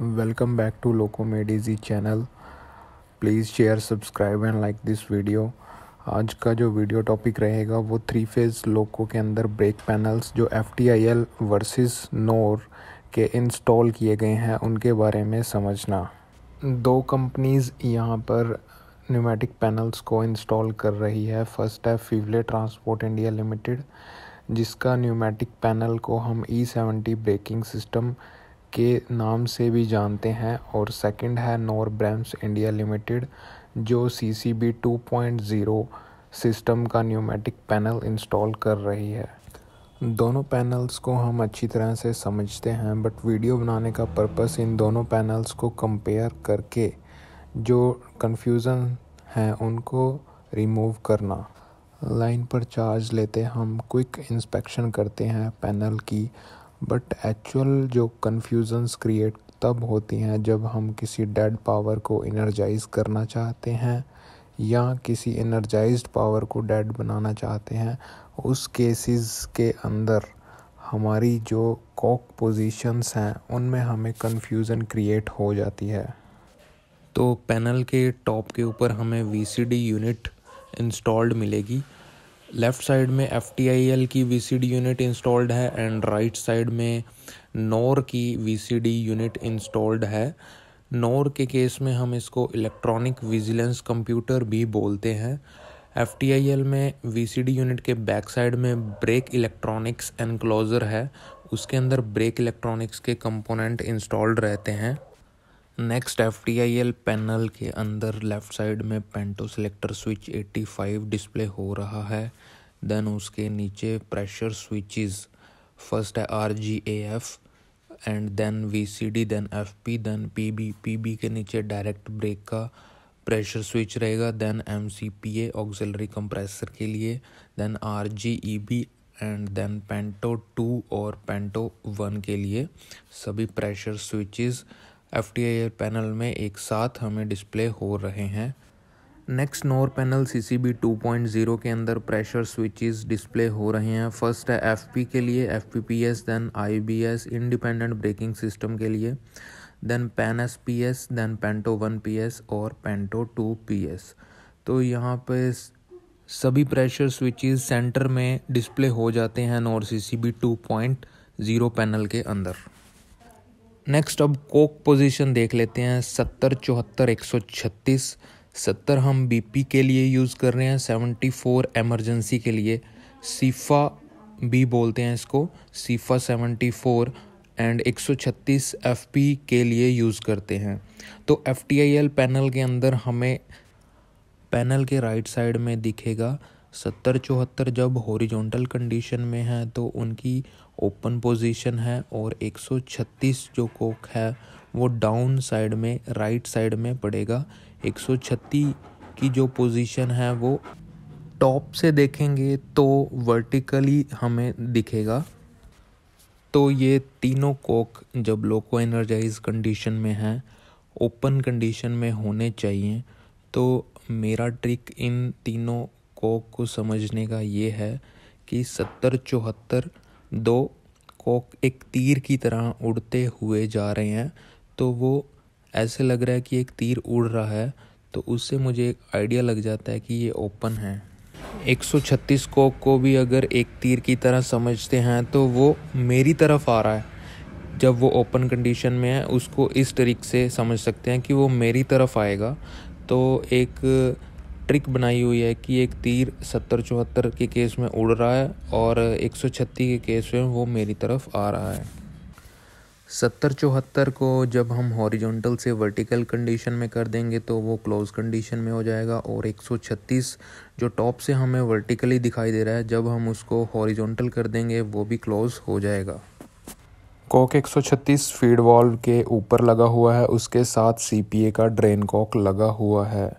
welcome back to loco मेडिजी channel please share subscribe and like this video आज का जो वीडियो टॉपिक रहेगा वो थ्री फेज़ लोको के अंदर ब्रेक पैनल्स जो F T I L versus Knorr के इंस्टॉल किए गए हैं उनके बारे में समझना दो कंपनीज़ यहाँ पर न्यूमेटिक पैनल्स को इंस्टॉल कर रही है फर्स्ट है फिवले ट्रांसपोर्ट इंडिया लिमिटेड जिसका न्यूमेटिक पैनल को हम ई सेवेंटी ब्रेकिंग सिस्टम के नाम से भी जानते हैं और सेकंड है नॉरब्रैम्स इंडिया लिमिटेड जो C C B two point zero system का न्यूमेटिक पैनल इंस्टॉल कर रही है दोनों पैनल्स को हम अच्छी तरह से समझते हैं बट वीडियो बनाने का पर्पस इन दोनों पैनल्स को कंपेयर करके जो कंफ्यूजन हैं उनको रिमूव करना लाइन पर चार्ज लेते हम क्विक इंस्पेक्शन करते हैं पैनल की बट एक्चुअल जो कन्फ्यूज़न्स क्रिएट तब होती हैं जब हम किसी डेड पावर को इनर्जाइज करना चाहते हैं या किसी इनर्जाइज पावर को डेड बनाना चाहते हैं उस केसेस के अंदर हमारी जो कॉक पोजीशंस हैं उनमें हमें कन्फ्यूज़न क्रिएट हो जाती है तो पैनल के टॉप के ऊपर हमें वी यूनिट इंस्टॉल्ड मिलेगी लेफ़्ट साइड में एफ की वी यूनिट इंस्टॉल्ड है एंड राइट साइड में नोर की वी यूनिट इंस्टॉल्ड है नोर के केस में हम इसको इलेक्ट्रॉनिक विजिलेंस कंप्यूटर भी बोलते हैं एफ में वी यूनिट के बैक साइड में ब्रेक इलेक्ट्रॉनिक्स एनक्लोज़र है उसके अंदर ब्रेक इलेक्ट्रॉनिक्स के कंपोनेंट इंस्टॉल्ड रहते हैं नेक्स्ट एफ पैनल के अंदर लेफ्ट साइड में पेंटो सिलेक्टर स्विच 85 डिस्प्ले हो रहा है देन उसके नीचे प्रेशर स्विचेस फर्स्ट है R G A F and then V C D then F P then P B P B के नीचे डायरेक्ट ब्रेक का प्रेशर स्विच रहेगा then M C P A auxiliary compressor के लिए then R G E B and then panto two और panto one के लिए सभी pressure switches F T I panel में एक साथ हमें डिस्प्ले हो रहे हैं next Knorr panel C C B two point zero के अंदर प्रेशर स्विचेस डिस्प्ले हो रहे हैं फर्स्ट है एफ पी के लिए F P P S then I B S independent braking system के लिए then pen S P S then panto one P S और पेंटो टू पी एस तो यहाँ पे सभी प्रेशर स्विचेस सेंटर में डिस्प्ले हो जाते हैं Knorr C C B two point zero panel के अंदर नेक्स्ट अब कोक पोजीशन देख लेते हैं सत्तर चौहत्तर एक सौ छत्तीस सत्तर हम बीपी के लिए यूज़ कर रहे हैं सेवेंटी फोर एमरजेंसी के लिए सीफा भी बोलते हैं इसको सीफा सेवेंटी फोर एंड एक सौ छत्तीस एफ पी के लिए यूज़ करते हैं तो F T I L panel के अंदर हमें पैनल के राइट साइड में दिखेगा सत्तर चौहत्तर जब हॉरिजॉन्टल कंडीशन में है तो उनकी ओपन पोजीशन है और 136 जो कोक है वो डाउन साइड में राइट साइड में पड़ेगा 136 की जो पोजीशन है वो टॉप से देखेंगे तो वर्टिकली हमें दिखेगा तो ये तीनों कोक जब लोको एनर्जाइज कंडीशन में हैं ओपन कंडीशन में होने चाहिए तो मेरा ट्रिक इन तीनों कोक को समझने का ये है कि सत्तर चौहत्तर दो कोक एक तीर की तरह उड़ते हुए जा रहे हैं तो वो ऐसे लग रहा है कि एक तीर उड़ रहा है तो उससे मुझे एक आइडिया लग जाता है कि ये ओपन है 136 कोक को भी अगर एक तीर की तरह समझते हैं तो वो मेरी तरफ आ रहा है जब वो ओपन कंडीशन में है उसको इस तरीक़ से समझ सकते हैं कि वो मेरी तरफ आएगा तो एक ट्रिक बनाई हुई है कि एक तीर सत्तर चौहत्तर के केस में उड़ रहा है और एक सौ छत्तीस के केस में वो मेरी तरफ आ रहा है सत्तर चौहत्तर को जब हम हॉरिजॉन्टल से वर्टिकल कंडीशन में कर देंगे तो वो क्लोज कंडीशन में हो जाएगा और एक सौ छत्तीस जो टॉप से हमें वर्टिकली दिखाई दे रहा है जब हम उसको हॉरिजॉन्टल कर देंगे वो भी क्लोज हो जाएगा कॉक एक छत्तीस फीड वॉल्व के ऊपर लगा हुआ है उसके साथ सीपीए का ड्रेन कॉक लगा हुआ है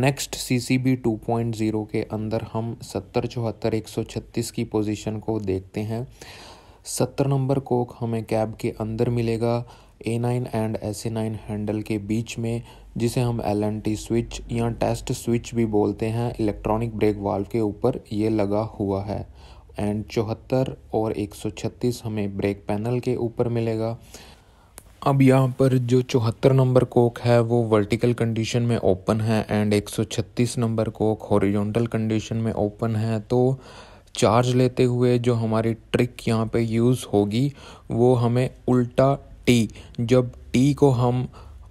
next C C B two point zero के अंदर हम सत्तर चौहत्तर एक सौ छत्तीस की पोजीशन को देखते हैं सत्तर नंबर कोक हमें कैब के अंदर मिलेगा A nine and S A nine handle के बीच में जिसे हम एल एन टी स्विच या टेस्ट स्विच भी बोलते हैं इलेक्ट्रॉनिक ब्रेक वाल्व के ऊपर ये लगा हुआ है एंड चौहत्तर और एक सौ छत्तीस हमें ब्रेक पैनल के ऊपर मिलेगा अब यहाँ पर जो चौहत्तर नंबर कोक है वो वर्टिकल कंडीशन में ओपन है and 136 number cock horizontal condition में ओपन है तो चार्ज लेते हुए जो हमारी ट्रिक यहाँ पे यूज़ होगी वो हमें उल्टा टी जब टी को हम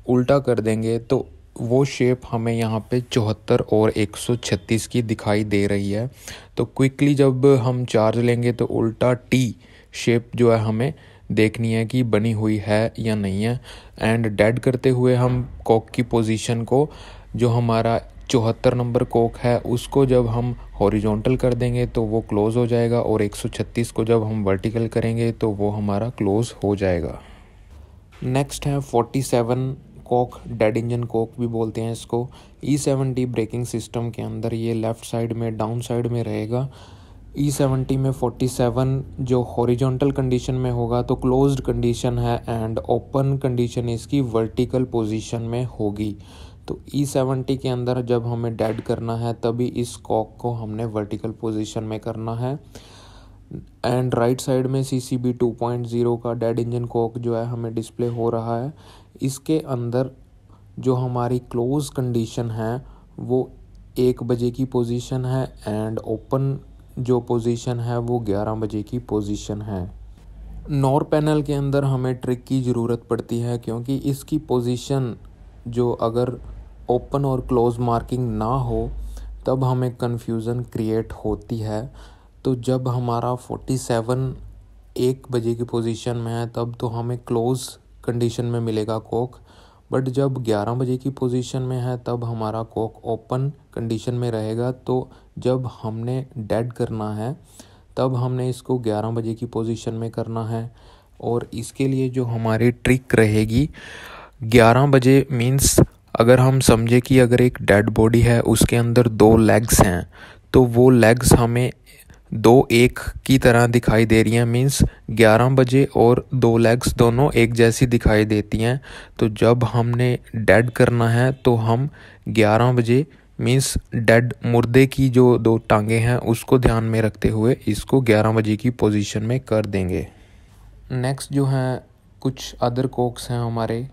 उल्टा कर देंगे तो वो शेप हमें यहाँ पे चौहत्तर और 136 की दिखाई दे रही है तो क्विकली जब हम चार्ज लेंगे तो उल्टा टी शेप जो है हमें देखनी है कि बनी हुई है या नहीं है एंड डेड करते हुए हम कॉक की पोजीशन को जो हमारा चौहत्तर नंबर कोक है उसको जब हम हॉरिजॉन्टल कर देंगे तो वो क्लोज़ हो जाएगा और 136 को जब हम वर्टिकल करेंगे तो वो हमारा क्लोज़ हो जाएगा नेक्स्ट है 47 कोक डेड इंजन कोक भी बोलते हैं इसको E seven D braking system के अंदर ये लेफ़्ट साइड में डाउन साइड में रहेगा ई e सेवेंटी में 47 जो हॉरिजॉन्टल कंडीशन में होगा तो क्लोज्ड कंडीशन है एंड ओपन कंडीशन इसकी वर्टिकल पोजीशन में होगी तो ई e सेवेंटी के अंदर जब हमें डेड करना है तभी इस कॉक को हमने वर्टिकल पोजीशन में करना है एंड राइट साइड में C C B two point zero का डेड इंजन कॉक जो है हमें डिस्प्ले हो रहा है इसके अंदर जो हमारी क्लोज कंडीशन है वो एक बजे की पोजीशन है एंड ओपन जो पोजीशन है वो 11 बजे की पोजीशन है नॉर पैनल के अंदर हमें ट्रिक की ज़रूरत पड़ती है क्योंकि इसकी पोजीशन जो अगर ओपन और क्लोज मार्किंग ना हो तब हमें कन्फ्यूज़न क्रिएट होती है तो जब हमारा 47 एक बजे की पोजीशन में है तब तो हमें क्लोज़ कंडीशन में मिलेगा कोक बट जब 11 बजे की पोजीशन में है तब हमारा कॉक ओपन कंडीशन में रहेगा तो जब हमने डेड करना है तब हमने इसको 11 बजे की पोजीशन में करना है और इसके लिए जो हमारी ट्रिक रहेगी 11 बजे मीन्स अगर हम समझे कि अगर एक डेड बॉडी है उसके अंदर दो लेग्स हैं तो वो लेग्स हमें दो एक की तरह दिखाई दे रही हैं मीन्स ग्यारह बजे और दो लेग्स दोनों एक जैसी दिखाई देती हैं तो जब हमने डेड करना है तो हम ग्यारह बजे मीन्स डेड मुर्दे की जो दो टांगे हैं उसको ध्यान में रखते हुए इसको ग्यारह बजे की पोजीशन में कर देंगे नेक्स्ट जो हैं कुछ अदर कोक्स हैं हमारे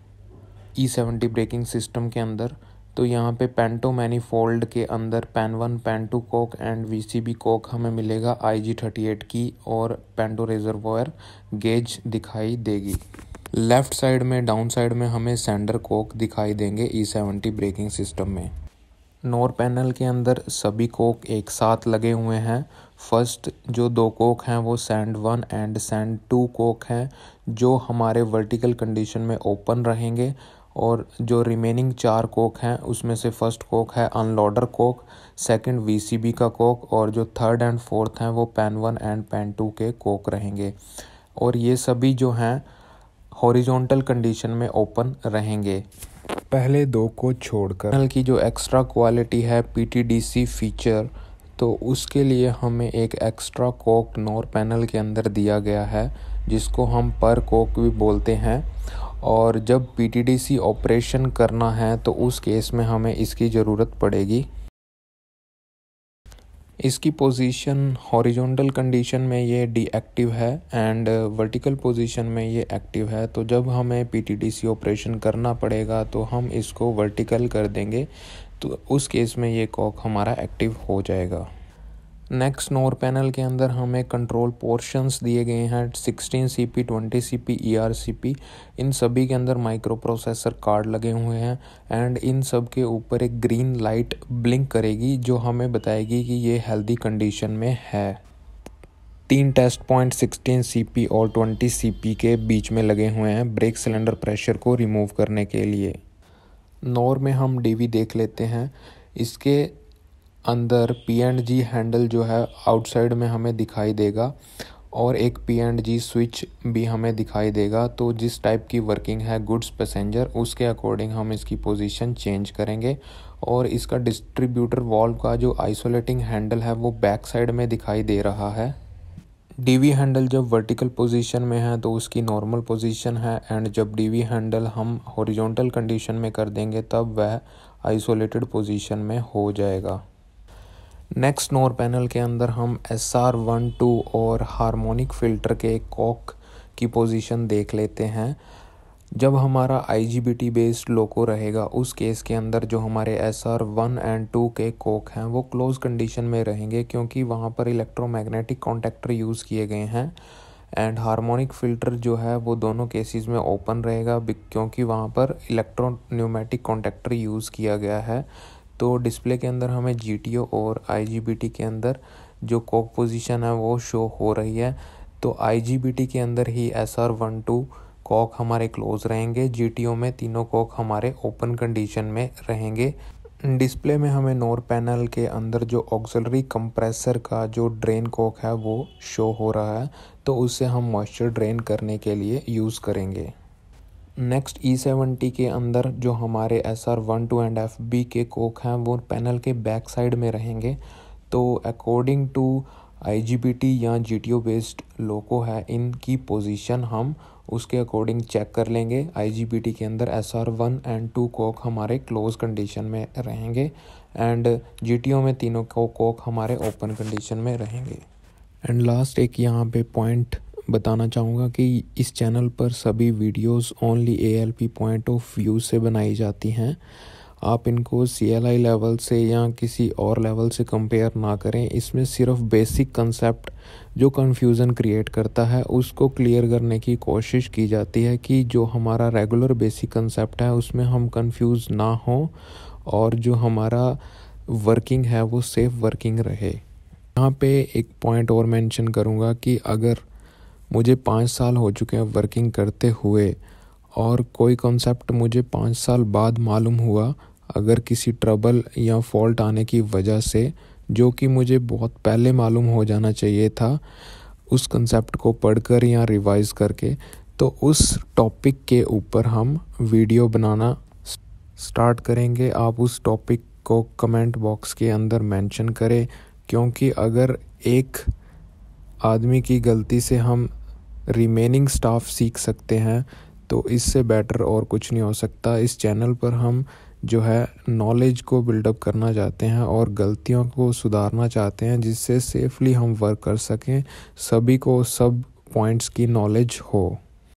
ई सेवेंटी ब्रेकिंग सिस्टम के अंदर तो यहाँ पे पेंटो मैनीफोल्ड के अंदर pan one pan two cock and VCB cock हमें मिलेगा आईजी 38 की और पेंटो रिजर्वोयर गेज दिखाई देगी लेफ्ट साइड में डाउन साइड में हमें सेंडर कोक दिखाई देंगे ई सेवेंटी ब्रेकिंग सिस्टम में नोर पैनल के अंदर सभी कोक एक साथ लगे हुए हैं फर्स्ट जो दो कोक हैं वो sand one and sand two cock हैं जो हमारे वर्टिकल कंडीशन में ओपन रहेंगे और जो रिमेनिंग चार कोक हैं उसमें से फर्स्ट कोक है अनलोडर कोक सेकंड वीसीबी का कोक और जो थर्ड एंड फोर्थ हैं वो pan one and pan two के कोक रहेंगे और ये सभी जो हैं हॉरिजॉन्टल कंडीशन में ओपन रहेंगे पहले दो को छोड़कर नल की जो एक्स्ट्रा क्वालिटी है पीटीडीसी फीचर तो उसके लिए हमें एक एक्स्ट्रा कोक नोर पैनल के अंदर दिया गया है जिसको हम पर कोक भी बोलते हैं और जब पीटीडीसी ऑपरेशन करना है तो उस केस में हमें इसकी ज़रूरत पड़ेगी इसकी पोजीशन हॉरिजॉन्टल कंडीशन में ये डीएक्टिव है एंड वर्टिकल पोजीशन में ये एक्टिव है तो जब हमें पीटीडीसी ऑपरेशन करना पड़ेगा तो हम इसको वर्टिकल कर देंगे तो उस केस में ये कॉक हमारा एक्टिव हो जाएगा नेक्स्ट नोर पैनल के अंदर हमें कंट्रोल पोर्शंस दिए गए हैं 16 C P twenty C P E R C P इन सभी के अंदर माइक्रो प्रोसेसर कार्ड लगे हुए हैं एंड इन सब के ऊपर एक ग्रीन लाइट ब्लिंक करेगी जो हमें बताएगी कि ये हेल्दी कंडीशन में है तीन टेस्ट पॉइंट 16 सीपी और 20 सीपी के बीच में लगे हुए हैं ब्रेक सिलेंडर प्रेशर को रिमूव करने के लिए नोर में हम डीवी देख लेते हैं इसके अंदर पी एंड जी हैंडल जो है आउटसाइड में हमें दिखाई देगा और एक पी एंड जी स्विच भी हमें दिखाई देगा तो जिस टाइप की वर्किंग है गुड्स पैसेंजर उसके अकॉर्डिंग हम इसकी पोजीशन चेंज करेंगे और इसका डिस्ट्रीब्यूटर वॉल्व का जो आइसोलेटिंग हैंडल है वो बैक साइड में दिखाई दे रहा है डीवी हैंडल जब वर्टिकल पोजीशन में है तो उसकी नॉर्मल पोजीशन है एंड जब डीवी हैंडल हम हॉरिजॉन्टल कंडीशन में कर देंगे तब वह आइसोलेटेड पोजीशन में हो जाएगा नेक्स्ट नोर पैनल के अंदर हम एस आर वन टू और हारमोनिक फ़िल्टर के कॉक की पोजीशन देख लेते हैं जब हमारा I G B T based loco रहेगा उस केस के अंदर जो हमारे S R one and two के कोक हैं वो क्लोज कंडीशन में रहेंगे क्योंकि वहाँ पर इलेक्ट्रोमैग्नेटिक कॉन्टैक्टर यूज़ किए गए हैं एंड हारमोनिक फ़िल्टर जो है वो दोनों केसेस में ओपन रहेगा क्योंकि वहाँ पर इलेक्ट्रोन्यूमेटिक कॉन्टैक्टर यूज़ किया गया है तो डिस्प्ले के अंदर हमें जी और आई के अंदर जो कॉक पोजीशन है वो शो हो रही है तो आई के अंदर ही S R one two cock हमारे क्लोज रहेंगे जी में तीनों कॉक हमारे ओपन कंडीशन में रहेंगे डिस्प्ले में हमें नोर पैनल के अंदर जो ऑक्सलरी कंप्रेसर का जो ड्रेन कॉक है वो शो हो रहा है तो उसे हम मॉइस्चर ड्रेन करने के लिए यूज़ करेंगे नेक्स्ट ई e सेवेंटी के अंदर जो हमारे S R one two and F B के कोक हैं वो पैनल के बैक साइड में रहेंगे तो according to I G B T या जी टी ओ बेस्ड लोको है इनकी पोजिशन हम उसके अकॉर्डिंग चेक कर लेंगे आई जी बी टी के अंदर S R one and two cock हमारे क्लोज कंडीशन में रहेंगे एंड जी टी ओ में तीनों को कोक हमारे ओपन कंडीशन में रहेंगे एंड लास्ट एक यहाँ पे पॉइंट बताना चाहूँगा कि इस चैनल पर सभी videos only P point of view से बनाई जाती हैं आप इनको सी लेवल से या किसी और लेवल से कंपेयर ना करें इसमें सिर्फ बेसिक कंसेप्ट जो कन्फ्यूज़न क्रिएट करता है उसको क्लियर करने की कोशिश की जाती है कि जो हमारा रेगुलर बेसिक कंसेप्ट है उसमें हम कंफ्यूज ना हों और जो हमारा वर्किंग है वो सेफ़ वर्किंग रहे यहाँ पे एक पॉइंट और मेंशन करूँगा कि अगर मुझे पाँच साल हो चुके हैं वर्किंग करते हुए और कोई कॉन्सेप्ट मुझे पाँच साल बाद मालूम हुआ अगर किसी ट्रबल या फॉल्ट आने की वजह से जो कि मुझे बहुत पहले मालूम हो जाना चाहिए था उस कंसेप्ट को पढ़कर या रिवाइज करके तो उस टॉपिक के ऊपर हम वीडियो बनाना स्टार्ट करेंगे आप उस टॉपिक को कमेंट बॉक्स के अंदर मेंशन करें क्योंकि अगर एक आदमी की गलती से हम रिमेनिंग स्टाफ सीख सकते हैं तो इससे बेटर और कुछ नहीं हो सकता इस चैनल पर हम जो है नॉलेज को बिल्डअप करना चाहते हैं और गलतियों को सुधारना चाहते हैं जिससे सेफली हम वर्क कर सकें सभी को सब पॉइंट्स की नॉलेज हो